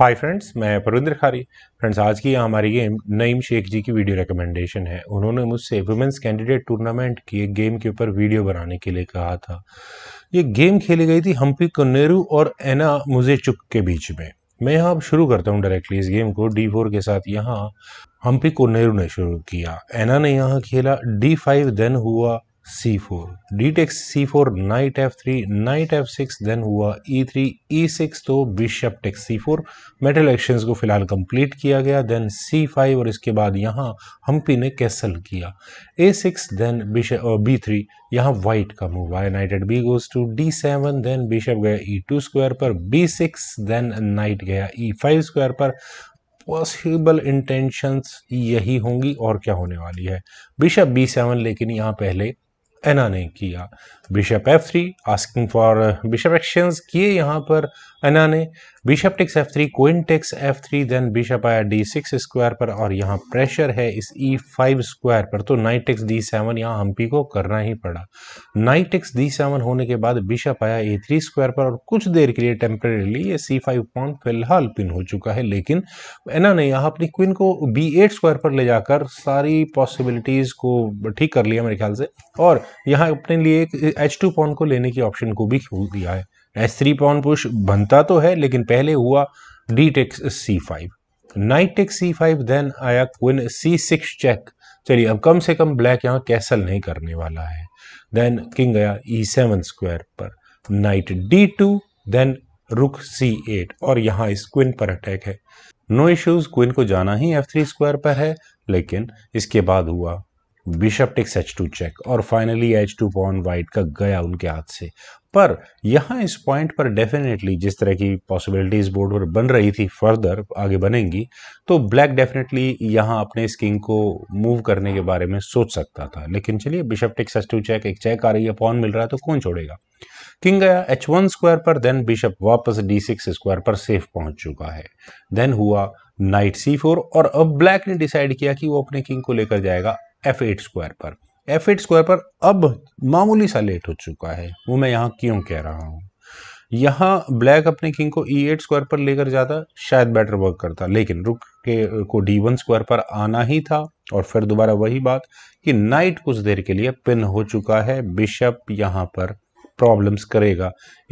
hi friends मैं परविंद्र खारी friends आज की हमारी गेम नईम शेख जी की वीडियो रिकमेंडेशन है उन्होंने मुझसे वुमेंस कैंडिडेट टूर्नामेंट की एक गेम के ऊपर वीडियो बनाने के लिए कहा था ये गेम खेली गई थी हम्पी कन्नेरू और एना मुझे चुक के बीच में मैं यहाँ अब शुरू करता हूँ डायरेक्टली इस गेम को डी फोर के साथ यहाँ हम्पी कन्नेरू ने शुरू किया एना ने यहाँ खेला डी फाइव देन हुआ c4 d takes c4 knight f3 knight f6 then हुआ e3 e6 तो bishop takes c4 metal actions को फिलहाल कंप्लीट किया गया देन c5 और इसके बाद यहाँ हम्पी ने कैसल किया a6 देन बिशप b3 यहाँ वाइट का मूव आया knight at b goes to d seven then bishop गया ई टू स्क्वायर पर बी सिक्स देन नाइट गया ई फाइव स्क्वायर पर पॉसिबल इंटेंशंस यही होंगी और क्या होने वाली है बिशप बी सेवन लेकिन यहाँ पहले एना ने किया bishop f three asking for bishop exchange किए यहाँ पर अना ने bishop takes f three queen takes f three then bishop आया डी सिक्स स्क्वायर पर और यहाँ प्रेशर है इस ई फाइव स्क्वायर पर तो नाइट टेक्स डी सेवन यहाँ हम्पी को करना ही पड़ा नाइट टेक्स डी सेवन होने के बाद बिशप आया ए थ्री स्क्वायर पर और कुछ देर के लिए टेम्परेली ये सी फाइव पॉइंट फिलहाल पिन हो चुका है लेकिन एना ने यहाँ अपनी क्विन को बी एट स्क्वायर पर ले जाकर सारी पॉसिबिलिटीज़ को ठीक कर लिया मेरे ख्याल से और यहाँ अपने लिए एक एच टू पॉन को लेने की ऑप्शन को भी खोल दिया है एच थ्री पॉन पुश बनता तो है लेकिन पहले हुआ d takes c five knight takes c five then आया क्विन सी सिक्स चेक चलिए अब कम से कम ब्लैक यहाँ कैसल नहीं करने वाला है देन किंग गया ई सेवन स्क्वायर पर knight d two then rook c eight और यहाँ इस क्विन पर अटैक है नो इश्यूज क्विन को जाना ही एफ थ्री स्क्वायर पर है लेकिन इसके बाद हुआ bishop takes h two check और finally h two pawn white का गया उनके हाथ से पर यहाँ इस पॉइंट पर डेफिनेटली जिस तरह की पॉसिबिलिटीज बोर्ड पर बन रही थी फर्दर आगे बनेंगी तो ब्लैक डेफिनेटली यहाँ अपने इस किंग को मूव करने के बारे में सोच सकता था लेकिन चलिए bishop takes h two check एक चेक आ रही है पॉन मिल रहा है तो कौन छोड़ेगा किंग गया एच वन स्क्वायर पर देन बिशप वापस डी सिक्स स्क्वायर पर सेफ पहुंच चुका है देन हुआ नाइट सी फोर और अब ब्लैक ने डिसाइड किया कि वो अपने किंग को लेकर जाएगा एफ एट स्क्वायर पर एफ एट स्क्वायर पर अब मामूली सा लेट हो चुका है वो मैं यहाँ क्यों कह रहा हूँ यहाँ ब्लैक अपने किंग को ई एट स्क्वायर पर लेकर जाता शायद बेटर वर्क करता लेकिन रुक के को डी वन स्क्वायर पर आना ही था और फिर दोबारा वही बात कि नाइट कुछ देर के लिए पिन हो चुका है बिशप यहाँ पर प्रॉब्लम्स करेगा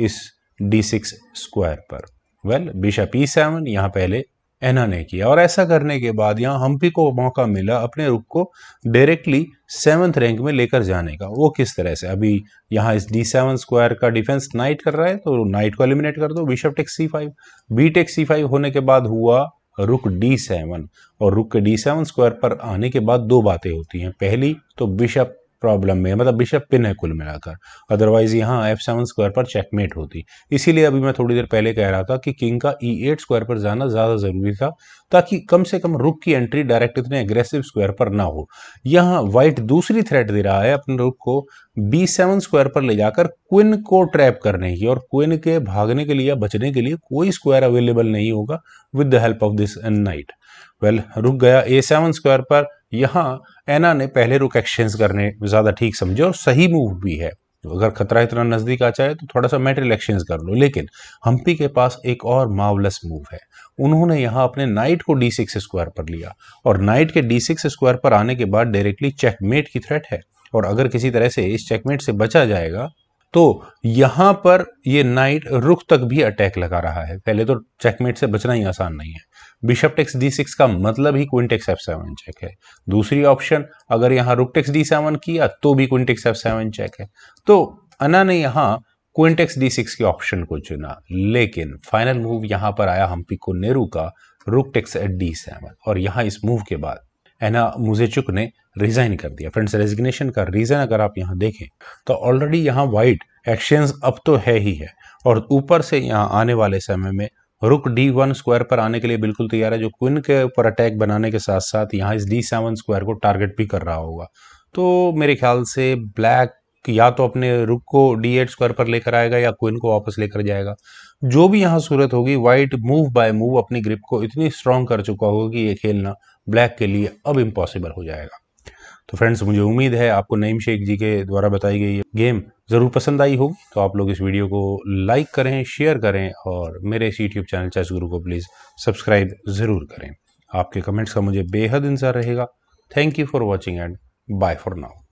इस डी सिक्स स्क्वायर पर वेल बिशप ई सेवन यहाँ पहले एना ने किया और ऐसा करने के बाद यहाँ हम्पी को मौका मिला अपने रुख को डायरेक्टली सेवन्थ रैंक में लेकर जाने का वो किस तरह से अभी यहाँ इस डी सेवन स्क्वायर का डिफेंस नाइट कर रहा है तो नाइट को एलिमिनेट कर दो bishop take c five b take c five होने के बाद हुआ रुक डी सेवन और रुक के डी सेवन स्क्वायर पर आने के बाद दो बातें होती हैं पहली तो बिशप प्रॉब्लम में मतलब बिशप पिन है कुल मिलाकर अदरवाइज यहाँ एफ सेवन स्क्वायर पर चेकमेट होती इसीलिए अभी मैं थोड़ी देर पहले कह रहा था कि किंग का ई एट स्क्वायर पर जाना ज़्यादा ज़रूरी था ताकि कम से कम रुक की एंट्री डायरेक्ट इतने एग्रेसिव स्क्वायर पर ना हो यहाँ वाइट दूसरी थ्रेट दे रहा है अपने रुक को बी सेवन स्क्वायर पर ले जाकर क्विन को ट्रैप करने की और क्विन के भागने के लिए बचने के लिए कोई स्क्वायर अवेलेबल नहीं होगा with the help of this knight well rook गया ए सेवन स्क्वायर पर यहाँ एना ने पहले रुक एक्सचेंज करने ज़्यादा ठीक समझे और सही मूव भी है तो अगर खतरा इतना नज़दीक आ जाए तो थोड़ा सा मेटेरियल एक्सचेंज कर लो लेकिन हम्पी के पास एक और मावलस मूव है उन्होंने यहाँ अपने नाइट को डी सिक्स स्क्वायर पर लिया और नाइट के डी सिक्स स्क्वायर पर आने के बाद डायरेक्टली चेकमेट की थ्रेट है और अगर किसी तरह से इस चेकमेट से बचा जाएगा तो यहां पर ये नाइट रुख तक भी अटैक लगा रहा है पहले तो चेकमेट से बचना ही आसान नहीं है बिशप टेक्स डी सिक्स का मतलब ही क्विंटेक्स एफ सेवन चेक है दूसरी ऑप्शन अगर यहां रुक टेक्स डी सेवन किया तो भी क्विंटेक्स एफ सेवन चेक है तो अना ने यहां क्विंटेक्स डी सिक्स के ऑप्शन को चुना लेकिन फाइनल मूव यहां पर आया हम्पी को नेहरू का रुक टेक्स डी सेवन और यहां इस मूव के बाद एना मुजेचुक ने रिज़ाइन कर दिया फ्रेंड्स रेजिग्नेशन का रीज़न अगर आप यहाँ देखें तो ऑलरेडी यहाँ वाइट एक्सचेंज अब तो है ही है और ऊपर से यहाँ आने वाले समय में रुक डी वन स्क्वायर पर आने के लिए बिल्कुल तैयार है जो क्विन के ऊपर अटैक बनाने के साथ साथ यहाँ इस डी सेवन स्क्वायर को टारगेट भी कर रहा होगा तो मेरे ख्याल से ब्लैक या तो अपने रुक को डी एट स्क्वायर पर लेकर आएगा या क्विन को वापस लेकर जाएगा जो भी यहाँ सूरत होगी वाइट मूव बाय मूव अपनी ग्रिप को इतनी स्ट्रांग कर चुका होगा कि ये खेलना ब्लैक के लिए अब इम्पॉसिबल हो जाएगा तो फ्रेंड्स मुझे उम्मीद है आपको नईम शेख जी के द्वारा बताई गई गेम ज़रूर पसंद आई होगी तो आप लोग इस वीडियो को लाइक करें शेयर करें और मेरे इस यूट्यूब चैनल चर्च गुरु को प्लीज़ सब्सक्राइब ज़रूर करें आपके कमेंट्स का मुझे बेहद इंतज़ार रहेगा thank you for watching and bye for now